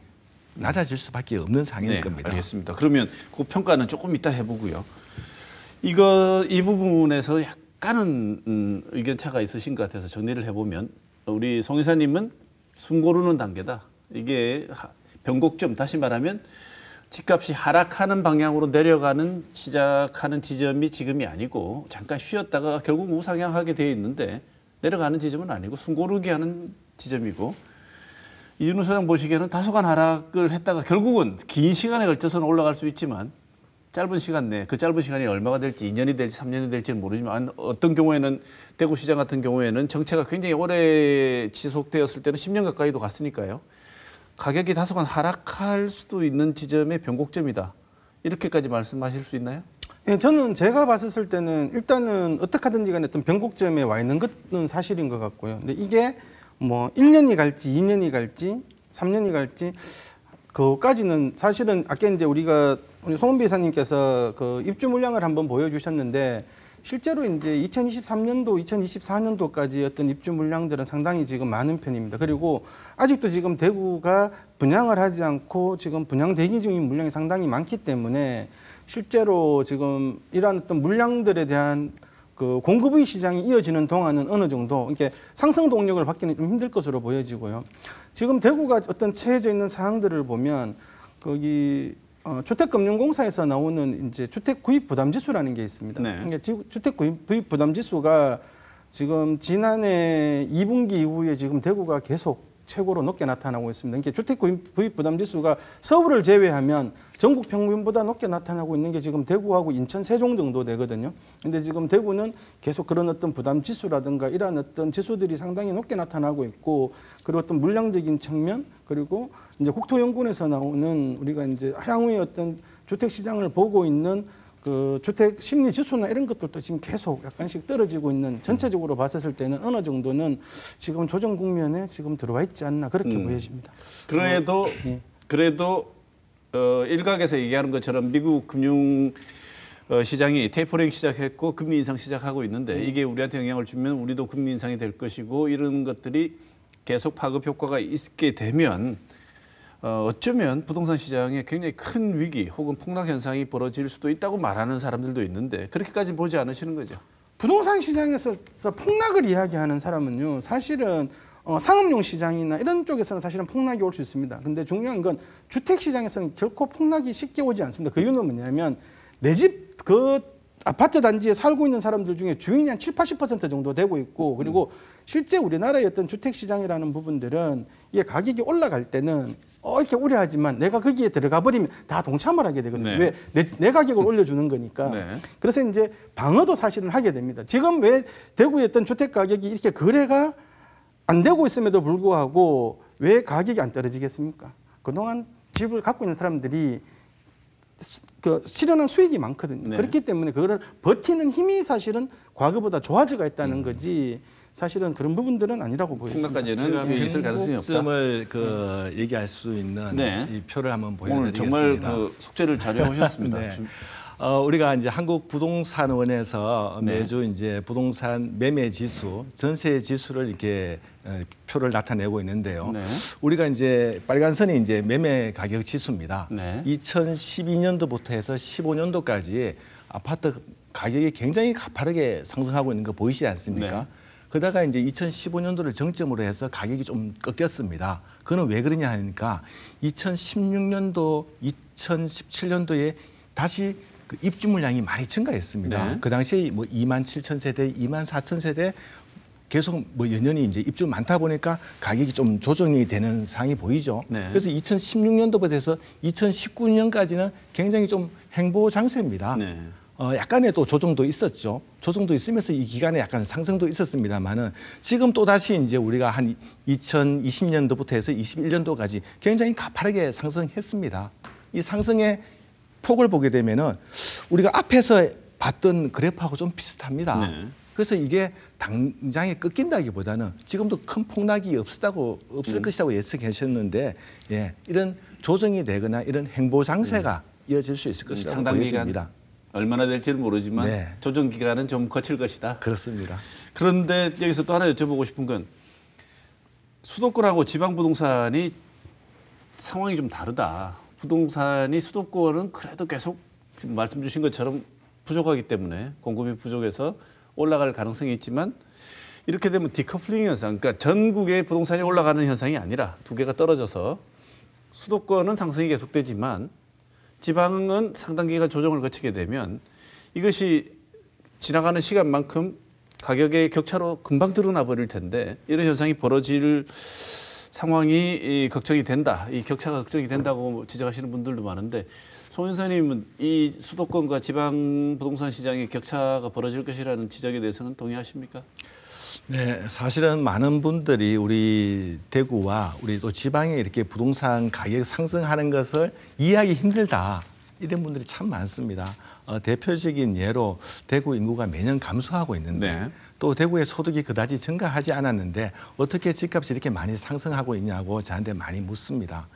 낮아질 수밖에 없는 상황일 네, 겁니다. 알겠습니다. 그러면 그 평가는 조금 이따 해보고요. 이거
이 부분에서 약 약간은 음, 의견 차가 있으신 것 같아서 정리를 해보면 우리 송 이사님은 숨고르는 단계다. 이게 변곡점 다시 말하면 집값이 하락하는 방향으로 내려가는 시작하는 지점이 지금이 아니고 잠깐 쉬었다가 결국 우상향하게 되어 있는데 내려가는 지점은 아니고 숨고르게 하는 지점이고 이준우 소장 보시기에는 다소간 하락을 했다가 결국은 긴 시간에 걸쳐서는 올라갈 수 있지만 짧은 시간 내에 그 짧은 시간이 얼마가 될지 2년이 될지 3년이 될지는 모르지만 어떤 경우에는 대구시장 같은 경우에는 정체가 굉장히 오래 지속되었을 때는 10년 가까이도 갔으니까요. 가격이 다소간 하락할 수도 있는
지점의 변곡점이다.
이렇게까지 말씀하실 수 있나요?
예, 저는 제가 봤을 었 때는 일단은 어떻게 하든지 간에 어떤 변곡점에 와 있는 것은 사실인 것 같고요. 근데 이게 뭐 1년이 갈지 2년이 갈지 3년이 갈지 그것까지는 사실은 아까 이제 우리가 우리 송은비 이사님께서 그 입주 물량을 한번 보여주셨는데 실제로 이제 2023년도, 2024년도까지 어떤 입주 물량들은 상당히 지금 많은 편입니다. 그리고 아직도 지금 대구가 분양을 하지 않고 지금 분양 대기 중인 물량이 상당히 많기 때문에 실제로 지금 이러한 어떤 물량들에 대한 그 공급의 시장이 이어지는 동안은 어느 정도 이렇게 상승 동력을 받기는 좀 힘들 것으로 보여지고요. 지금 대구가 어떤 채해져 있는 사항들을 보면 거기 어, 주택금융공사에서 나오는 이제 주택 구입 부담 지수라는 게 있습니다. 네. 그러니까 주택 구입 부담 지수가 지금 지난해 2분기 이후에 지금 대구가 계속 최고로 높게 나타나고 있습니다. 이게 주택 구입 부담 지수가 서울을 제외하면 전국 평균보다 높게 나타나고 있는 게 지금 대구하고 인천, 세종 정도 되거든요. 근데 지금 대구는 계속 그런 어떤 부담 지수라든가 이러한 어떤 지수들이 상당히 높게 나타나고 있고 그리고 어떤 물량적인 측면 그리고 이제 국토연구원에서 나오는 우리가 이제 향후의 어떤 주택 시장을 보고 있는 그 주택 심리 지수나 이런 것들도 지금 계속 약간씩 떨어지고 있는 전체적으로 봤을 었 때는 어느 정도는 지금 조정 국면에 지금 들어와 있지 않나 그렇게 음. 보여집니다. 그래도
네. 그래도 어, 일각에서 얘기하는 것처럼 미국 금융 어, 시장이 테이퍼링 시작했고 금리 인상 시작하고 있는데 네. 이게 우리한테 영향을 주면 우리도 금리 인상이 될 것이고 이런 것들이 계속 파급 효과가 있게 되면 어, 어쩌면 부동산 시장에 굉장히 큰 위기 혹은 폭락 현상이 벌어질 수도 있다고 말하는 사람들도 있는데 그렇게까지 보지
않으시는 거죠? 부동산 시장에서 폭락을 이야기하는 사람은요 사실은 어, 상업용 시장이나 이런 쪽에서는 사실은 폭락이 올 수 있습니다. 근데 중요한 건 주택 시장에서는 결코 폭락이 쉽게 오지 않습니다. 그 이유는 뭐냐면 내집그 아파트 단지에 살고 있는 사람들 중에 주인이 한 7, 80% 정도 되고 있고 그리고 음. 실제 우리나라의 어떤 주택 시장이라는 부분들은 이게 가격이 올라갈 때는 어 이렇게 우려하지만 내가 거기에 들어가 버리면 다 동참을 하게 되거든요. 네. 왜내 내 가격을 올려주는 거니까. 네. 그래서 이제 방어도 사실은 하게 됩니다. 지금 왜 대구에 있던 주택 가격이 이렇게 거래가 안 되고 있음에도 불구하고 왜 가격이 안 떨어지겠습니까? 그동안 집을 갖고 있는 사람들이 그 실현한 수익이 많거든요. 네. 그렇기 때문에 그거 버티는 힘이 사실은 과거보다 좋아져가 있다는 음. 거지. 사실은 그런 부분들은 아니라고 보여니다 생각까지는
네. 있을 가능성이 없다. 을그 네. 얘기할 수 있는 네. 이 표를 한번 보여드리겠습니다. 오늘 정말 그 숙제를 잘해 오셨습니다. 네. 어, 우리가 이제 한국 부동산원에서 네. 매주 이제 부동산 매매 지수, 전세 지수를 이렇게 어, 표를 나타내고 있는데요. 네. 우리가 이제 빨간 선이 이제 매매 가격 지수입니다. 네. 2012년도부터 해서 15년도까지 아파트 가격이 굉장히 가파르게 상승하고 있는 거 보이시지 않습니까? 네. 그러다가 이제 2015년도를 정점으로 해서 가격이 좀 꺾였습니다. 그는 왜 그러냐 하니까 2016년도, 2017년도에 다시 그 입주물량이 많이 증가했습니다. 네. 그 당시에 뭐 2만 7천 세대, 2만 4천 세대 계속 뭐 연연히 이제 입주 많다 보니까 가격이 좀 조정이 되는 상황이 보이죠. 네. 그래서 2016년도부터 해서 2019년까지는 굉장히 좀 행보 장세입니다. 네. 어, 약간의 또 조정도 있었죠. 조정도 있으면서 이 기간에 약간 상승도 있었습니다만은 지금 또 다시 이제 우리가 한 2020년도부터 해서 21년도까지 굉장히 가파르게 상승했습니다. 이 상승의 폭을 보게 되면은 우리가 앞에서 봤던 그래프하고 좀 비슷합니다. 네. 그래서 이게 당장에 꺾인다기보다는 지금도 큰 폭락이 없다고 었 없을 음. 것이라고 예측하셨는데 예, 이런 조정이 되거나 이런 행보 장세가 네. 이어질 수 있을 것이라고 상당 보입니다.
얼마나 될지는 모르지만 네. 조정 기간은 좀 거칠 것이다. 그렇습니다. 그런데 여기서 또 하나 여쭤보고 싶은 건 수도권하고 지방 부동산이 상황이 좀 다르다. 부동산이 수도권은 그래도 계속 지금 말씀 주신 것처럼 부족하기 때문에 공급이 부족해서 올라갈 가능성이 있지만 이렇게 되면 디커플링 현상, 그러니까 전국의 부동산이 올라가는 현상이 아니라 두 개가 떨어져서 수도권은 상승이 계속되지만 지방은 상당 기간 조정을 거치게 되면 이것이 지나가는 시간만큼 가격의 격차로 금방 드러나 버릴 텐데 이런 현상이 벌어질 상황이 걱정이 된다. 이 격차가 걱정이 된다고 지적하시는 분들도 많은데 송 인사님은 이 수도권과 지방 부동산 시장의 격차가 벌어질 것이라는 지적에 대해서는 동의하십니까?
네, 사실은 많은 분들이 우리 대구와 우리 또 지방에 이렇게 부동산 가격 상승하는 것을 이해하기 힘들다. 이런 분들이 참 많습니다. 어, 대표적인 예로 대구 인구가 매년 감소하고 있는데 네. 또 대구의 소득이 그다지 증가하지 않았는데 어떻게 집값이 이렇게 많이 상승하고 있냐고 저한테 많이 묻습니다.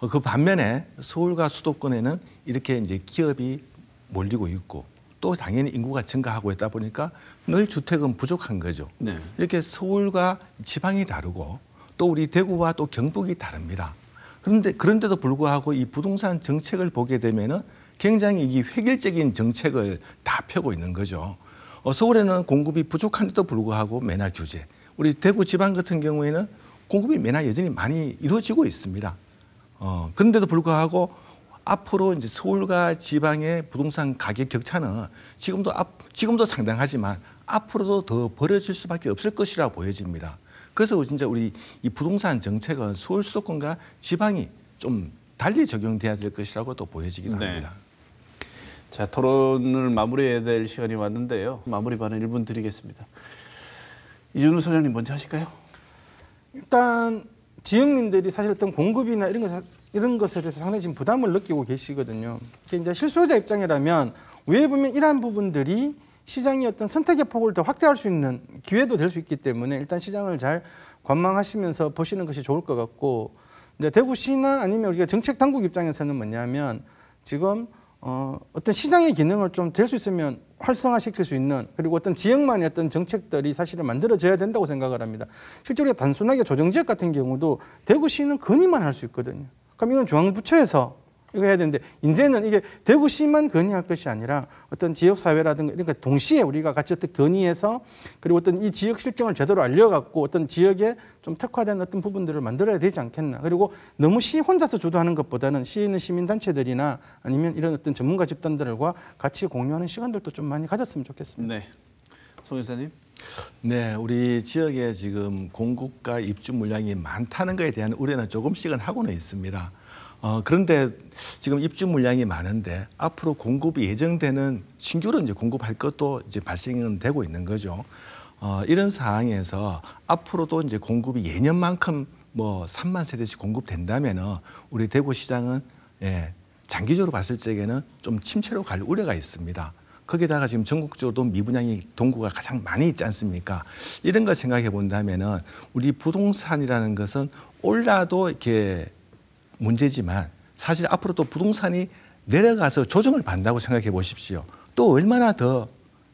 어, 그 반면에 서울과 수도권에는 이렇게 이제 기업이 몰리고 있고 또 당연히 인구가 증가하고 있다 보니까 늘 주택은 부족한 거죠. 네. 이렇게 서울과 지방이 다르고 또 우리 대구와 또 경북이 다릅니다. 그런데 그런데도 불구하고 이 부동산 정책을 보게 되면은 굉장히 이 획일적인 정책을 다 펴고 있는 거죠. 어, 서울에는 공급이 부족한데도 불구하고 매나 규제. 우리 대구 지방 같은 경우에는 공급이 매나 여전히 많이 이루어지고 있습니다. 어, 그런데도 불구하고 앞으로 이제 서울과 지방의 부동산 가격 격차는 지금도 앞, 지금도 상당하지만 앞으로도 더 벌어질 수밖에 없을 것이라 보여집니다. 그래서 진짜 우리 이 부동산 정책은 서울 수도권과 지방이 좀 달리 적용돼야 될 것이라고 또 보여지기도 네. 합니다.
자 토론을 마무리해야 될 시간이 왔는데요.
마무리 반은 1분 드리겠습니다. 이준우 소장님 먼저 하실까요? 일단 지역민들이 사실 어떤 공급이나 이런 것 이런 것에 대해서 상당히 지금 부담을 느끼고 계시거든요. 이제 실소유자 입장이라면 왜 보면 이러한 부분들이 시장이 어떤 선택의 폭을 더 확대할 수 있는 기회도 될 수 있기 때문에 일단 시장을 잘 관망하시면서 보시는 것이 좋을 것 같고 이제 대구시나 아니면 우리가 정책 당국 입장에서는 뭐냐면 지금 어, 어떤 시장의 기능을 좀 될 수 있으면 활성화시킬 수 있는 그리고 어떤 지역만의 어떤 정책들이 사실은 만들어져야 된다고 생각을 합니다. 실제로 단순하게 조정지역 같은 경우도 대구시는 건의만 할 수 있거든요. 그럼 이건 중앙부처에서 이거 해야 되는데 이제는 이게 대구시만 건의할 것이 아니라 어떤 지역 사회라든가 이런 거 동시에 우리가 같이 어떤 건의해서 그리고 어떤 이 지역 실정을 제대로 알려갖고 어떤 지역에 좀 특화된 어떤 부분들을 만들어야 되지 않겠나 그리고 너무 시 혼자서 주도하는 것보다는 시에 있는 시민단체들이나 아니면 이런 어떤 전문가 집단들과 같이 공유하는 시간들도 좀 많이 가졌으면 좋겠습니다. 네,
송 여사님. 네, 우리 지역에 지금 공급과 입주 물량이 많다는 것에 대한 우려는 조금씩은 하고는 있습니다. 어, 그런데 지금 입주 물량이 많은데 앞으로 공급이 예정되는 신규로 이제 공급할 것도 이제 발생은 되고 있는 거죠. 어, 이런 상황에서 앞으로도 이제 공급이 예년만큼 뭐 3만 세대씩 공급된다면은 우리 대구 시장은 예, 장기적으로 봤을 적에는 좀 침체로 갈 우려가 있습니다. 거기다가 지금 전국적으로 미분양이 동구가 가장 많이 있지 않습니까? 이런 걸 생각해 본다면은 우리 부동산이라는 것은 올라도 이렇게 문제지만 사실 앞으로 또 부동산이 내려가서 조정을 받는다고 생각해 보십시오. 또 얼마나 더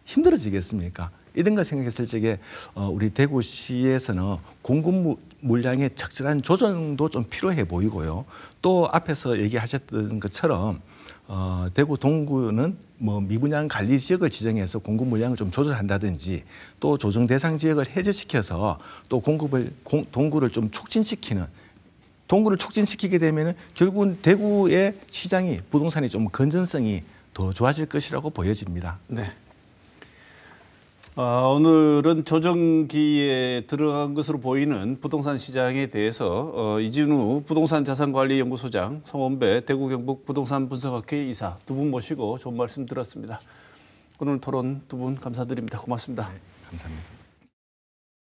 힘들어지겠습니까? 이런 걸 생각했을 적에 어, 우리 대구시에서는 공급 물량의 적절한 조정도 좀 필요해 보이고요. 또 앞에서 얘기하셨던 것처럼 어, 대구 동구는 뭐 미분양 관리 지역을 지정해서 공급 물량을 좀 조절한다든지 또 조정 대상 지역을 해제시켜서 또 공급을 공, 동구를 좀 촉진시키는 동굴을 촉진시키게 되면 결국은 대구의 시장이 부동산이 좀 건전성이 더 좋아질 것이라고 보여집니다. 네.
아, 오늘은 조정기에 들어간 것으로 보이는 부동산 시장에 대해서 어, 이진우 부동산 자산관리연구소장, 성원배 대구경북 부동산 분석학회 이사 두 분 모시고 좋은 말씀 들었습니다. 오늘 토론 두 분 감사드립니다. 고맙습니다. 네, 감사합니다.